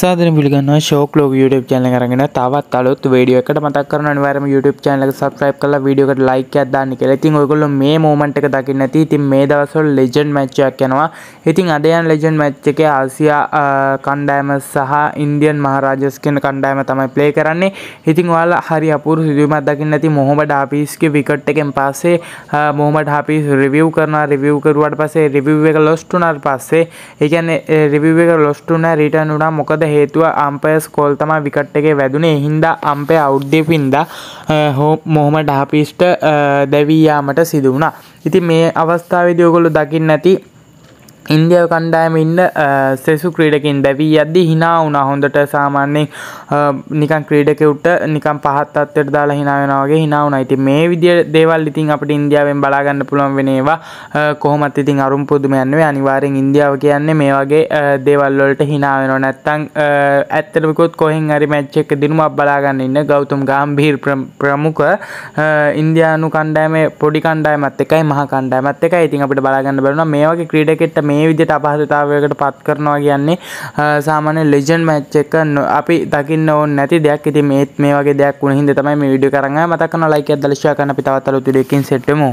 සාදරයෙන් පිළිගන්නවා ෂෝක් ලෝක YouTube channel එක අරගෙන තවත් අලුත් වීඩියෝ එකකට මතක් කරනවා අනිවාර්යයෙන්ම YouTube channel එක subscribe කරලා වීඩියෝ එකට like එකක් දාන්න කියලා. ඉතින් ඔයගොල්ලෝ මේ moment එක දකින්න ඇති. ඉතින් මේ දවස්වල legend match එකක් යනවා. ඉතින් අද යන legend match එකේ ආසියා කණ්ඩායම සහ ඉන්දියන් මහරජස් කියන කණ්ඩායම තමයි play කරන්නේ. ඉතින් ඔයාලා හරි අපූර්ව සිදුවීමක් දකින්න ඇති. මොහොමඩ් හාෆිස්ගේ විකට් එකෙන් පස්සේ මොහොමඩ් හාෆිස් review කරනවා. review කරුවාට පස්සේ review එක lost වුණාට පස්සේ ඒ කියන්නේ review එක lost වුණා return වුණා මොකද හේතුව අම්පය ස්කෝල් තම විකට්ටගේ වැදුනේ හින්දා අම්පය අවුද්ධපින්ද හෝ මොහොම ඩාපිෂ්ට දැවීයාමට සිදුවුණා ඉති මේ අවස්ථාවවිදියෝගොලු දකින්න නැති ඉන්දියල් කණ්ඩායම ඉන්න සෙසු ක්‍රීඩකින් දැවී යද්දි හිනා වුණා හොඳට සාමාන්‍යයෙන් නිකන් ක්‍රීඩකෙකුට නිකන් පහත් තත්ත්වයට දාලා හිනා වෙනවා වගේ හිනා වුණා. ඉතින් මේ විදිය දේවල් ඉතින් අපිට ඉන්දියාවෙන් බලා ගන්න පුළුවන් වෙන ඒවා කොහොමත් ඉතින් අරුම් පුදුමයක් නෙවෙයි. අනිවාර්යෙන් ඉන්දියාව කියන්නේ මේ වගේ දේවල් වලට හිනා වෙනවා. නැත්තම් ඇත්තටම කිව්වොත් කොහෙන් හරි මැච් එක දිනුමක් බලා ගන්න ඉන්න ගෞතම් ගාම්භීර් ප්‍රමුඛ ඉන්දියානු කණ්ඩායමේ පොඩි කණ්ඩායමත් එකයි මහා කණ්ඩායමත් එකයි. ඉතින් අපිට බලා ගන්න බැරුණා මේ වගේ ක්‍රීඩකෙක්ට මේ මේ විදිහට අපහසුතාවයකට පත් කරනවා කියන්නේ සාමාන්‍ය ලෙජන්ඩ් මැච් එක අපි දකින්න ඕනේ නැති දෙයක්. ඉතින් මේත් මේ වගේ දෙයක් වුණ හින්දා තමයි මේ වීඩියෝ කරන් ආවේ. මතක් කරනවා ලයික් එක දාලා ෂෙයා කරන්න අපි තවත් අලුත් වීඩියෝ එකකින් සෙට් වෙමු.